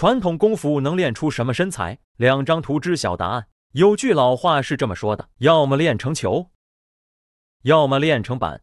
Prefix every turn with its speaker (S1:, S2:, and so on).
S1: 传统功夫能练出什么身材？两张图知晓答案。有句老话是这么说的：要么练成球，要么练成板。